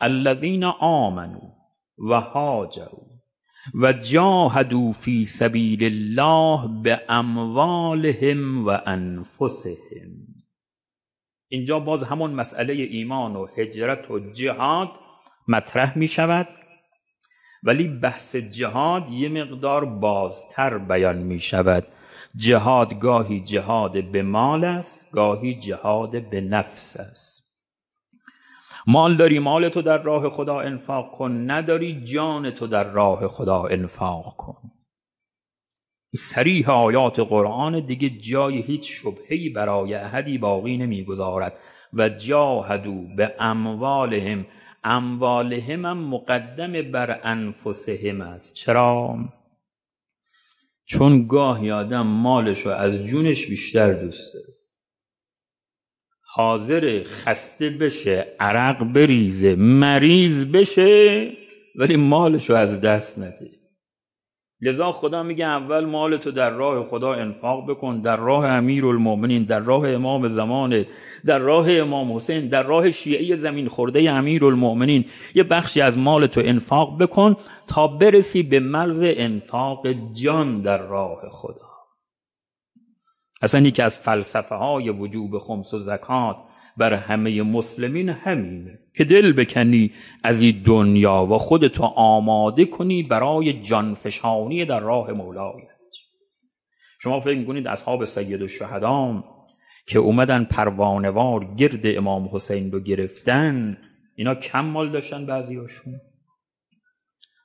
الذین آمنوا و هاجروا و جاهدوا فی سبیل الله به اموالهم و انفسهم اینجا باز همون مسئله ایمان و هجرت و جهاد مطرح می شود ولی بحث جهاد یه مقدار بازتر بیان می شود جهاد گاهی جهاد به مال است گاهی جهاد به نفس است مال داری مال تو در راه خدا انفاق کن نداری جان تو در راه خدا انفاق کن سریح آیات قرآن دیگه جای هیچ شبهی برای احدی باقی نمیگذارد و جاهدو به اموالهم اموالهم هم مقدم بر انفسهم است چرا؟ چون گاهی آدم مالش رو از جونش بیشتر دوست داره حاضر خسته بشه عرق بریزه مریض بشه ولی مالشو از دست نده لذا خدا میگه اول مال تو در راه خدا انفاق بکن در راه امیر المومنین در راه امام زمانه، در راه امام حسین در راه شیعه زمین خورده امیر المومنین یه بخشی از مال تو انفاق بکن تا برسی به مرز انفاق جان در راه خدا اصلا یکی از فلسفه های وجوب خمس و زکات بر همه مسلمین همینه که دل بکنی از این دنیا و خودتو آماده کنی برای جانفشانی در راه مولایت شما فکر میکنید اصحاب سید شهدان که اومدن پروانوار گرد امام حسین رو گرفتن اینا کم مال داشتن بعضیاشون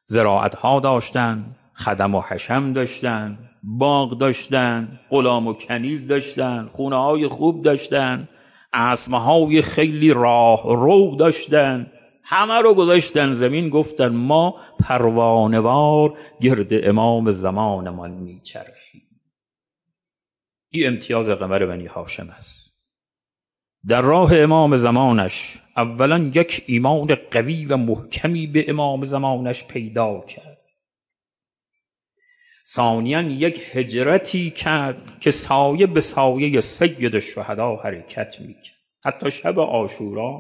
زراعت ها داشتن خدم و حشم داشتن باغ داشتن غلام و کنیز داشتن خونه های خوب داشتن اسمه های خیلی راه رو داشتن همه رو گذاشتن زمین گفتن ما پروانوار گرد امام زمانمان میچرخیم ای امتیاز قمر بنی هاشم است در راه امام زمانش اولا یک ایمان قوی و محکمی به امام زمانش پیدا کرد ثانیا یک هجرتی کرد که سایه به سایه سید شهدا حرکت میکرد حتی شب آشورا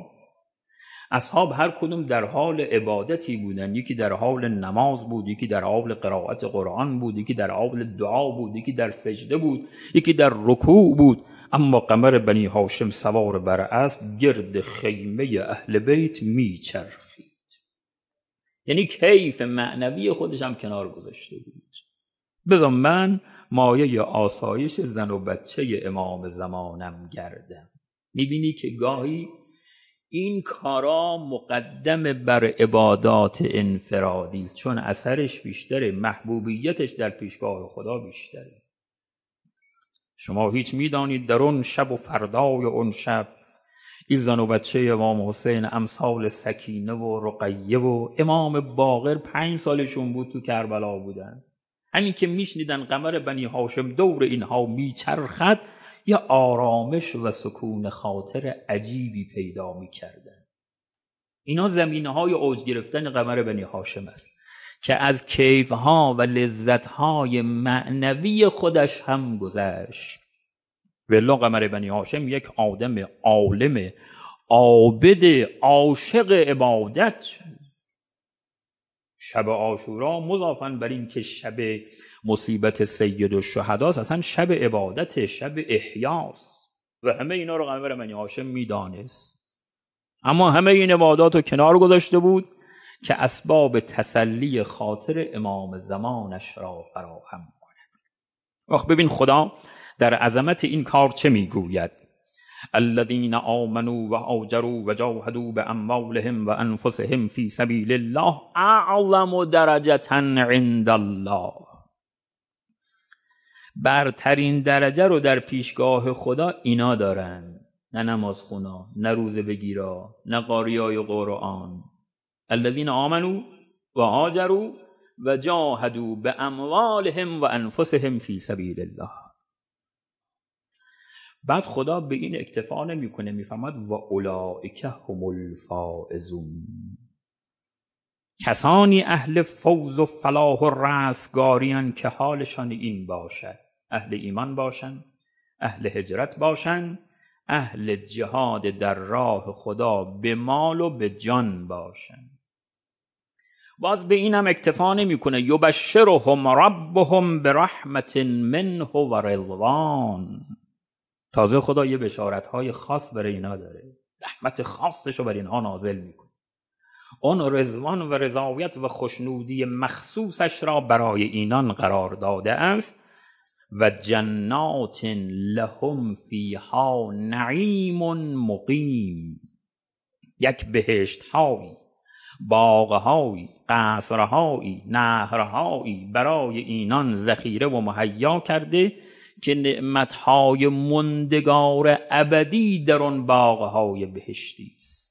اصحاب هر کدوم در حال عبادتی بودن یکی در حال نماز بود یکی در حال قرائت قرآن بود یکی در حال دعا بود یکی در سجده بود یکی در رکوع بود اما قمر بنی هاشم سوار بر اسب گرد خیمه اهل بیت میچرخید یعنی کیف معنوی خودش هم کنار گذاشته بود بذار من مایه آسایش زن و بچه امام زمانم گردم میبینی که گاهی این کارا مقدم بر عبادات انفرادی است چون اثرش بیشتره محبوبیتش در پیشگاه خدا بیشتره شما هیچ میدانید در اون شب و فردای اون شب این زن و بچه امام حسین امثال سکینه و رقیه و امام باقر پنج سالشون بود تو کربلا بودن همین که میشنیدن قمر بنی هاشم دور اینها میچرخد یا آرامش و سکون خاطر عجیبی پیدا میکردن اینا زمینه های اوج گرفتن قمر بنی هاشم است که از کیف و لذت معنوی خودش هم گذشت ولا قمر بنی هاشم یک آدم عالم عابد عاشق عبادت شب آشورا مضافن بر این که شب مصیبت سید و اصلا شب عبادت شب احیاس و همه اینا رو قمر منی هاشم میدانست اما همه این عبادات رو کنار گذاشته بود که اسباب تسلی خاطر امام زمانش را فراهم کند وقت ببین خدا در عظمت این کار چه میگوید الذين آمنوا به وجاهدوا بأموالهم وأنفسهم في سبيل الله و درجة عند الله برترین درجه رو در پیشگاه خدا اینا دارن نه نماز خونا نه روزه بگیرا نه قاریای قرآن الذين آمنوا و آجروا و جاهدوا به اموالهم و انفسهم فی سبیل الله بعد خدا به این اکتفا نمیکنه میفهمد و اولائک هم الفائزون کسانی اهل فوز و فلاح و رستگاریان که حالشان این باشد اهل ایمان باشند اهل هجرت باشند اهل جهاد در راه خدا به مال و به جان باشند باز به اینم اکتفا نمیکنه یبشرهم ربهم برحمت منه و رضوان تازه خدا یه بشارت های خاص برای اینا داره رحمت خاصش رو برای اینها نازل میکنه اون رزوان و رضایت و خوشنودی مخصوصش را برای اینان قرار داده است و جنات لهم فیها نعیم مقیم یک بهشت هایی باغهایی قصرهایی نهرهایی برای اینان ذخیره و مهیا کرده که های مندگار ابدی در آن های بهشتی است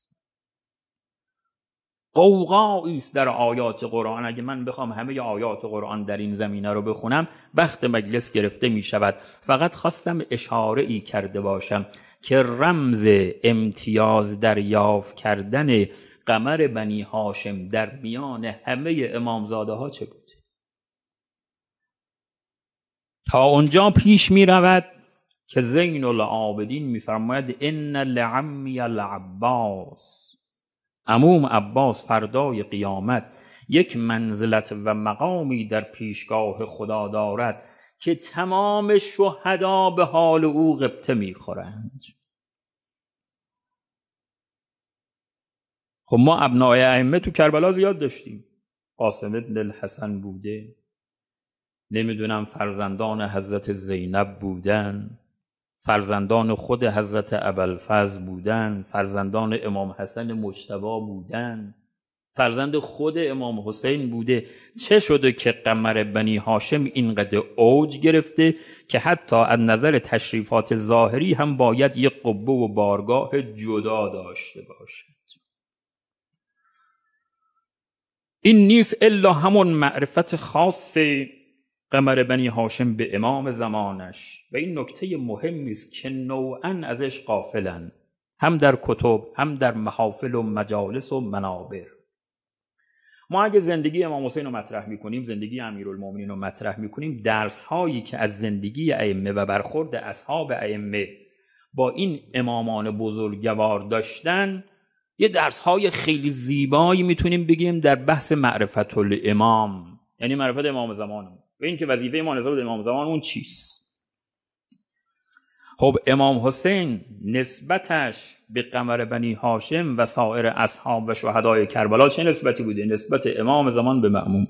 قوقایی است در آیات قرآن اگه من بخوام همه آیات قرآن در این زمینه رو بخونم وقت مجلس گرفته می شود فقط خواستم اشاره ای کرده باشم که رمز امتیاز در یاف کردن قمر بنی هاشم در میان همه امامزاده ها چه تا اونجا پیش می رود که زین العابدین میفرماید ان لعمی العباس عموم عباس فردای قیامت یک منزلت و مقامی در پیشگاه خدا دارد که تمام شهدا به حال او غبطه میخورند خب ما ابنای ائمه تو کربلا زیاد داشتیم قاسم ابن الحسن بوده نمیدونم فرزندان حضرت زینب بودن فرزندان خود حضرت ابوالفضل بودن فرزندان امام حسن مجتبا بودن فرزند خود امام حسین بوده چه شده که قمر بنی هاشم اینقدر اوج گرفته که حتی از نظر تشریفات ظاهری هم باید یک قبه و بارگاه جدا داشته باشد این نیست الا همون معرفت خاصه قمر بنی هاشم به امام زمانش و این نکته مهمی است که نوعا ازش قافلن هم در کتب هم در محافل و مجالس و منابر ما اگه زندگی امام حسین رو مطرح میکنیم زندگی امیرالمومنین رو مطرح میکنیم درس هایی که از زندگی ائمه و برخورد اصحاب ائمه با این امامان بزرگوار داشتن یه درس های خیلی زیبایی میتونیم بگیم در بحث معرفت الامام یعنی معرفت امام زمانم. و اینکه وظیفه ما نسبت امام زمان اون چیست خب امام حسین نسبتش به قمر بنی هاشم و سایر اصحاب و شهدای کربلا چه نسبتی بوده نسبت امام زمان به معموم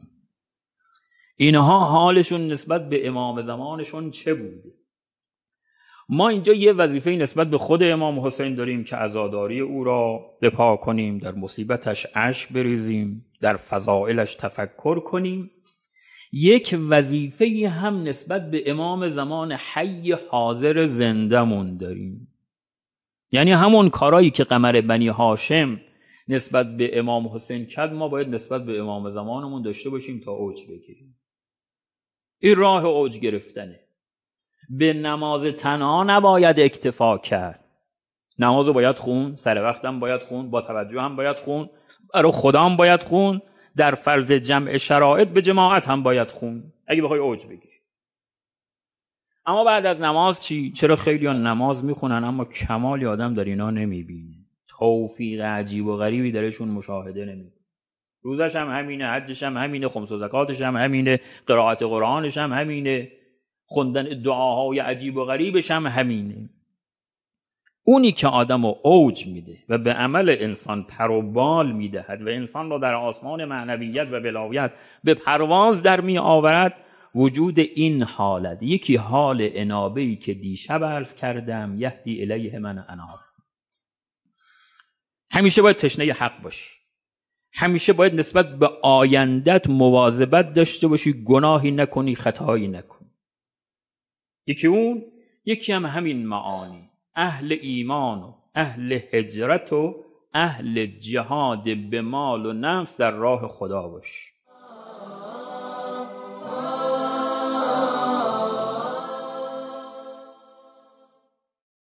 اینها حالشون نسبت به امام زمانشون چه بوده ما اینجا یه وظیفه نسبت به خود امام حسین داریم که عزاداری او را بپا کنیم در مصیبتش اشک بریزیم در فضائلش تفکر کنیم یک وظیفه هم نسبت به امام زمان حی حاضر زندمون داریم یعنی همون کارایی که قمر بنی هاشم نسبت به امام حسین کرد ما باید نسبت به امام زمانمون داشته باشیم تا اوج بگیریم این راه اوج گرفتنه به نماز تنها نباید اکتفا کرد نماز باید خون سر وقتم باید خون با توجه هم باید خون برای خدا هم باید خون در فرض جمع شرایط به جماعت هم باید خون اگه بخوای اوج بگی. اما بعد از نماز چی چرا خیلی ها نماز میخونن اما کمالی آدم در اینا نمیبینه توفیق عجیب و غریبی درشون مشاهده نمیکنه روزش هم همینه حجش هم همینه خمس و زکاتش هم همینه قرائت قرآنش هم همینه خوندن دعاهای عجیب و غریبش هم همینه اونی که آدم رو اوج میده و به عمل انسان پروبال میدهد و انسان را در آسمان معنویت و بلاویت به پرواز در می آورد وجود این حالت یکی حال انابهی که دیشب عرض کردم یهدی الیه من اناب همیشه باید تشنه حق باشی همیشه باید نسبت به آیندت مواظبت داشته باشی گناهی نکنی خطایی نکنی یکی اون یکی هم همین معانی اهل ایمان و اهل هجرت و اهل جهاد به مال و نفس در راه خدا باش